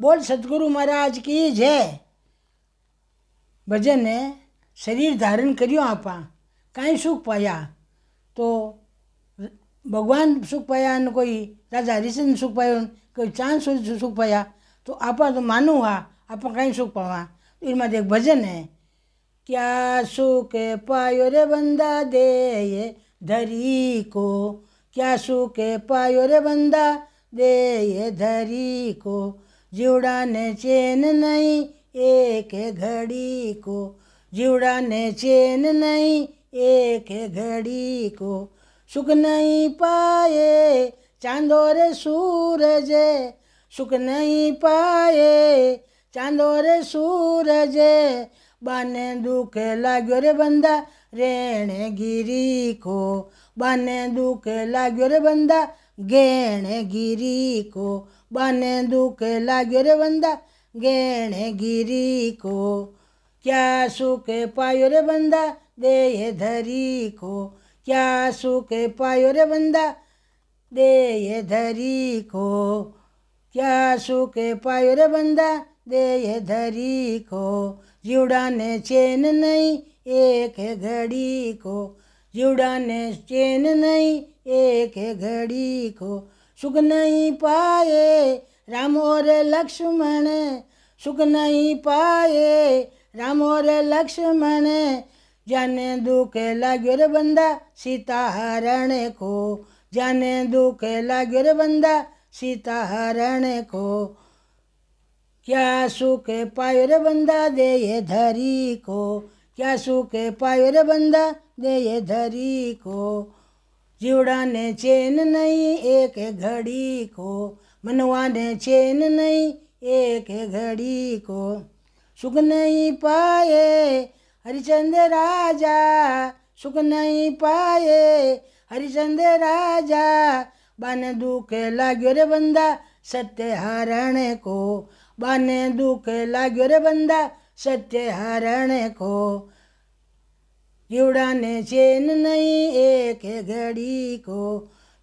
बोल सदगुरु महाराज की जय भजन है शरीर धारण करियो आपा कहीं सुख पाया तो भगवान सुख पाया न कोई राजा ऋषि सुख पायो कोई चांद सूर्य सुख पाया तो आप तो मानू हुआ आप कहीं सुख पावा तो इनमें तो एक भजन है क्या सुख पायो रे बंदा दे ये धरी को क्या सुख पायो रे बंदा दे ये धरी को जीवड़ा ने चैन नहीं एक घड़ी को जीवड़ा ने चैन नहीं एक घड़ी को सुख नहीं पाए चांदोर सूरज सुख नहीं पाए चांदोर सूरज बाने दुख लागो रे बंदा रेण गिरी को बाने दुख लागो रे बंदा गेण गिरी को बाने दुख लागो रे बंदा गेण गिरी को क्या सुख पायो रे बंदा दे धरी को क्या सुख पायो रे बंदा दे ये धरी को क्या सुख पायो रे बंदा दे ये धरी को जीवड़ा ने चैन नहीं एक घड़ी को जीवड़ा ने चैन नहीं एक घड़ी को सुख नहीं पाए राम और लक्ष्मण सुख नहीं पाए राम और लक्ष्मण जाने दुखे लागो रे बंदा सीता हरण को जाने दुखे लागो रे बंदा सीता हरण को क्या सुख पायो रे बंदा दे ये धरी को क्या सुख पायो रे बंदा दे ये धरी को जीवड़ा ने चैन नहीं एक घड़ी को मनवा ने चैन नहीं एक घड़ी को सुख नहीं पाए हरिचंद राजा सुख नहीं पाए हरिचंद राजा बाने दुख लाग्यो रे बंदा सत्य हारणे को बाने दुख लागो रे बंदा सत्य हारणे को जीवड़ा ने चैन नहीं एक घड़ी को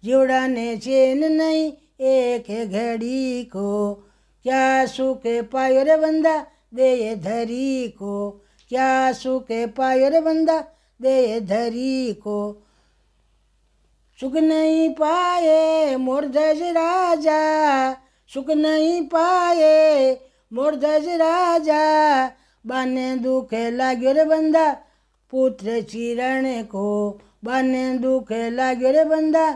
जीवड़ा ने चैन नहीं एक घड़ी को क्या सुख पायो रे बंदा दे धरी को क्या सुखे पायर बंदा दे धरी को सुख नहीं पाए मोर धज राजा सुख नहीं पाए मोर धज राजा बाने दुखे लागो रे बंदा पुत्र चिरण को बने दुखे लागो रे बंदा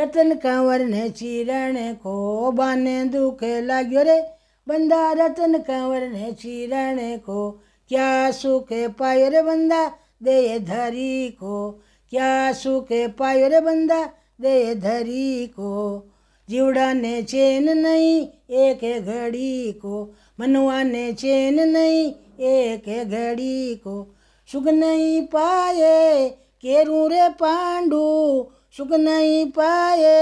रतन कंवर ने चिरण को बाने दुखे लागो रे बंदा रतन कंवर ने चिरण को क्या सुख पायो रे बंदा दे धरी को क्या सुख पायो रे बंदा दे धरी को जीवड़ा ने चैन नहीं एक घड़ी को मनुआ ने चैन नहीं एक घड़ी को सुख नहीं पाए केरू रे पांडू सुख नहीं पाए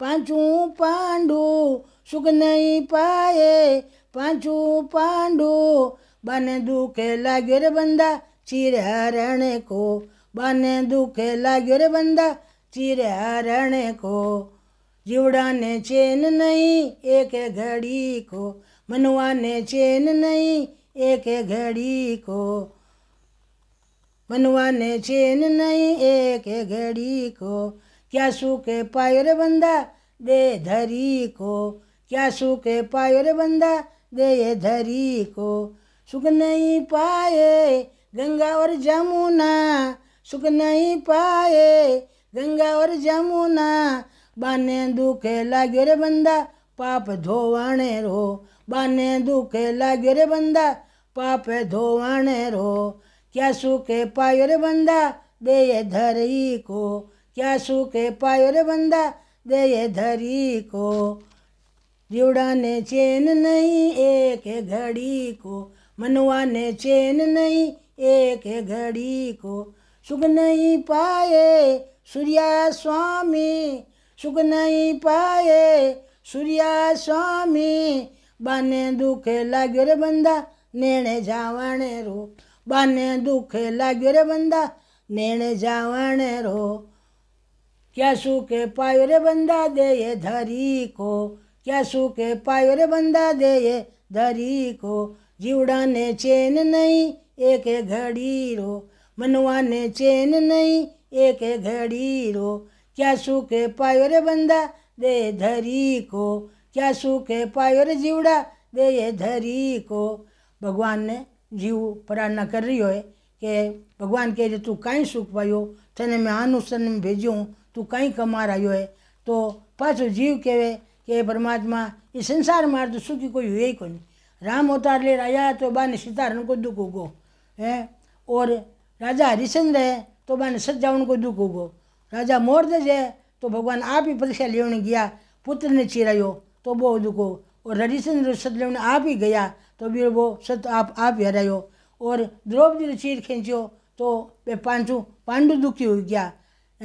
पांचू पांडू सुख नहीं पाए पांचू पांडू बन दुखे लागो रे बंदा चीर हरण को बन दुखे लागो रे बंदा चीर हरण को जीवड़ा ने चैन नहीं एक घड़ी को मनुआ ने चैन नहीं एक घड़ी को मनुआ ने चैन नहीं एक घड़ी को क्या सुख पायो रे बंदा दे धरी को क्या सुख पायो रे बंदा दे धरी को सुख नहीं पाए गंगा और जमुना सुख नहीं पाए गंगा और जमुना बाने दुखे लागे रे बंदा पाप धोवाने रो बाने दुखे लागे रे बंदा पाप धोवाने रो क्या सुखे पायो रे बंदा दे ये धरी को क्या सुखे पायो रे बंदा दे ये धरी को जीवड़ा ने चैन नहीं एक घड़ी को मनवा ने चैन नहीं एक घड़ी को सुख नहीं पाए सूर्या स्वामी सुख नहीं पाए सूर्या स्वामी बाने दुख लगे रे बंदा नेणे जावाने रो बाने दुख लगे रे बंदा नेणे जावाने रो क्या सुख पायो रे बंदा दे ये धरी को क्या सुख पायो रे बंदा दे ये धरी को जी उड़ाने चैन नहीं एक घड़ी रो मनवा ने चैन नहीं एक घड़ी रो क्या सूखे पायो रे बंदा दे धरी को क्या सूखे पायो रे जीवड़ा दे ये धरी को भगवान ने जीव प्रार्थना कर रही हो कि भगवान कह रहे तू कहीं सुख पायो तने मैं आनु सन में भेजो तू कहीं कमा रहा है तो पाछो जीव कहे कि परमात्मा ये संसार में तो सुखी कोई हुए ही कोई नहीं राम अवतार ले आया तो बान सीतारण को दुख होगो है और राजा हरिश्चंद्र है तो बान सज्जावन को दुख होगो राजा मोरदज है तो भगवान आप ही परीक्षा लेने गया पुत्र ने चिरायो तो वो दुख और हरिचंद सत लेने आप ही गया तो भी वो सत आप आप ही हरायो और द्रौपदी ने चीर खींचो तो वे पांचों पांडु दुखी हो गया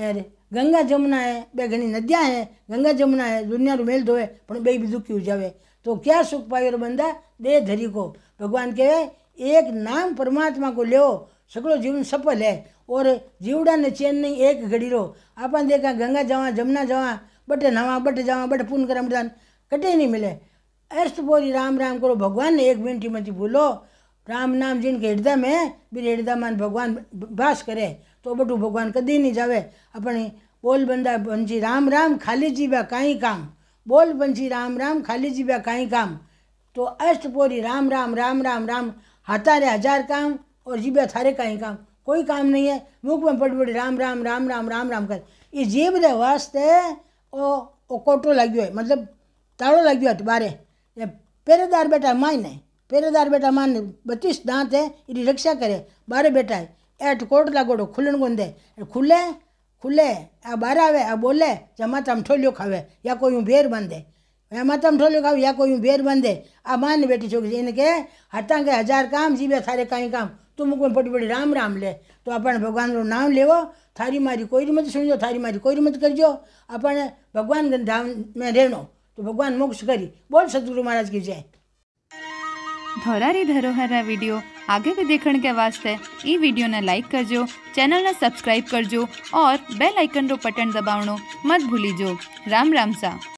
अरे गंगा जमुना है बे घनी नदियाँ हैं गंगा जमुना है दुनिया रू मेल धोए पर बे भी दुखी हो जावे तो क्या सुख पाए और बंदा धरी को भगवान कहे एक नाम परमात्मा को लो सगड़ो जीवन सफल है और जीवड़ा ने चैन नहीं एक घड़ी रो आप देखा गंगा जावा जमुना जावा बटे नवा बटे जावा बटे पुन कर दान कटे नहीं मिले अस्त बोरी राम राम करो भगवान ने एक मिनट मत भूलो राम नाम जिनके हृदय में है भी हृदय मान भगवान बास करे तो बटू भगवान कदी नहीं जावे अपने बोल बंदा जी राम राम खाली जीवा काई काम बोल बंशी राम राम खाली जीवा काई काम तो अष्टपोरी राम राम राम राम राम हतारे हजार काम और जीवा थारे काई काम कोई काम नहीं है मुख में बड़ बड़ी राम राम राम राम राम राम कर ये जीव रे वास्ते ओ ओ कोटो लगे है मतलब ताड़ो लगे है बारे पहरेदार बेटा माइन है पहरेदार बेटा मान बत्तीस दांत है ये रक्षा करे बारे बेटा है एट कोट लागोड़ो खुलन गोंदे खुले खुले आ बार आए आ बोले जहाँ मतम ठोलियो खावे या कोई भेर बांधे या मत अमठोलियो खावे या कोई भेर बांधे आ मान बैठी छोक इनके हटांगे हजार काम जीवे थारे कहीं काम तू मुको बड़ी बड़ी राम राम ले तो अपने भगवान रो नाम लेवो थारी मारी कोई रिमत सुन जो थारी मारी कोई मत करजो अपने भगवान धाम में रहो तो भगवान मोक्ष करी बोल सदगुरु महाराज की जय ધોરારી ધરોહરના वीडियो आगे भी देखण के वास्ते ई वीडियो ने लाइक करजो चैनल ने सब्सक्राइब करजो और बेल आइकन रो बटन दबावनो मत भूलीजो राम राम सा